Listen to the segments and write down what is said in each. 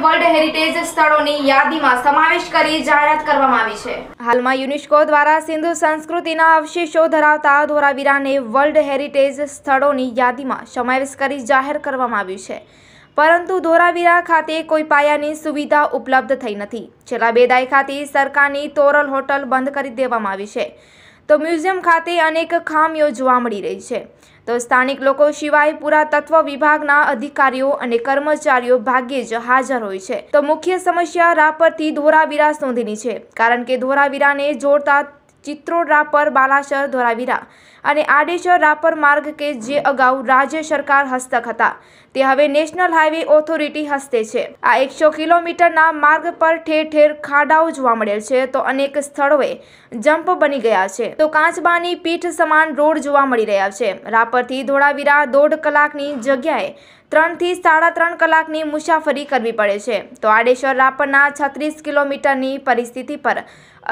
world heritage સ્થળોની યાદીમાં સમાવેશ કરી જાહેરાત કરવામાં આવી છે હાલમાં યુનેસ્કો દ્વારા સિંધુ સંસ્કૃતિના અવશેષો ધરાવતા ધોરાવીરાને વર્લ્ડ હેરિટેજ સ્થળોની યાદીમાં સમાવેશ કરી જાહેર કરવામાં આવ્યું છે પરંતુ ધોરાવીરા ખાતે કોઈ પાયાની સુવિધા ઉપલબ્ધ થઈ નથી છેલ્લા બે દાયકાથી સરકારની તોરલ હોટલ બંધ કરી દેવામાં આવી છે તો મ્યુઝિયમ ખાતે અનેક ખામીઓ જોવા મળી રહી છે તો સ્થાનિક લોકો સિવાય પુરાતત્વ વિભાગના અધિકારીઓ અને કર્મચારીઓ ભાગ્યે જ હાજર હોય છે તો મુખ્ય સમસ્યા રાપરથી ધોરાવીરા સુધીની છે કારણ કે ધોરાવીરાને જોડતા ચિત્રોડ રાપર બાલાસર ધોરાવીરા અને આડેસર રાપર માર્ગ કે જે અગાઉ રાજ્ય સરકાર હસ્તક હતા તે હવે નેશનલ હાઇવે ઓથોરિટી હસ્તે છે આ એકસો કિલોમીટરના માર્ગ પર ઠેર ઠેર ખાડાઓ જોવા મળેલ છે તો અનેક સ્થળોએ જમ્પ બની ગયા છે તો કાંચબાની પીઠ સમાન રોડ જોવા મળી રહ્યા છે રાપરથી ધોળાવીરા દોઢ કલાકની જગ્યાએ ત્રણથી સાડા ત્રણ કલાકની મુસાફરી કરવી પડે છે તો આડેશ્વર રાપરના છત્રીસ કિલોમીટરની પરિસ્થિતિ પર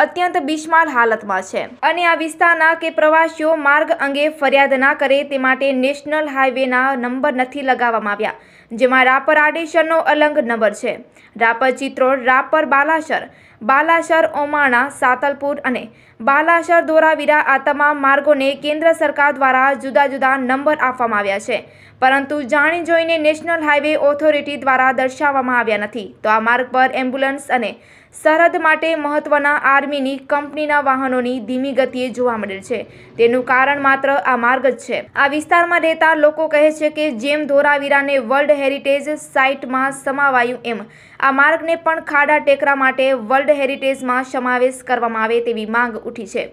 અત્યંત બિસ્માર હાલતમાં છે અને આ વિસ્તારના કે પ્રવાસીઓ માર્ગ અંગે ફરિયાદ ના કરે તે માટે નેશનલ હાઈવેના નંબર નથી લગાવવામાં આવ્યા જેમાં રાપર આડેશ્વરનો અલંગ નંબર છે રાપર ચિત્રોડ રાપર બાલાસર બાલાસર ઓમાણા સાતલપુર અને બાલાસર દોરાવીરા આ તમામ માર્ગોને કેન્દ્ર સરકાર દ્વારા જુદા જુદા નંબર આપવામાં આવ્યા છે પરંતુ જાણી જોઈને સમયને નેશનલ હાઈવે ઓથોરિટી દ્વારા દર્શાવવામાં આવ્યા નથી તો આ માર્ગ પર એમ્બ્યુલન્સ અને સરહદ માટે મહત્વના આર્મીની કંપનીના વાહનોની ધીમી ગતિએ જોવા મળેલ છે તેનું કારણ માત્ર આ માર્ગ જ છે આ વિસ્તારમાં રહેતા લોકો કહે છે કે જેમ ધોરાવીરાને વર્લ્ડ હેરિટેજ સાઇટમાં સમાવાયું એમ આ માર્ગને પણ ખાડા ટેકરા માટે વર્લ્ડ હેરિટેજમાં સમાવેશ કરવામાં આવે તેવી માંગ ઉઠી છે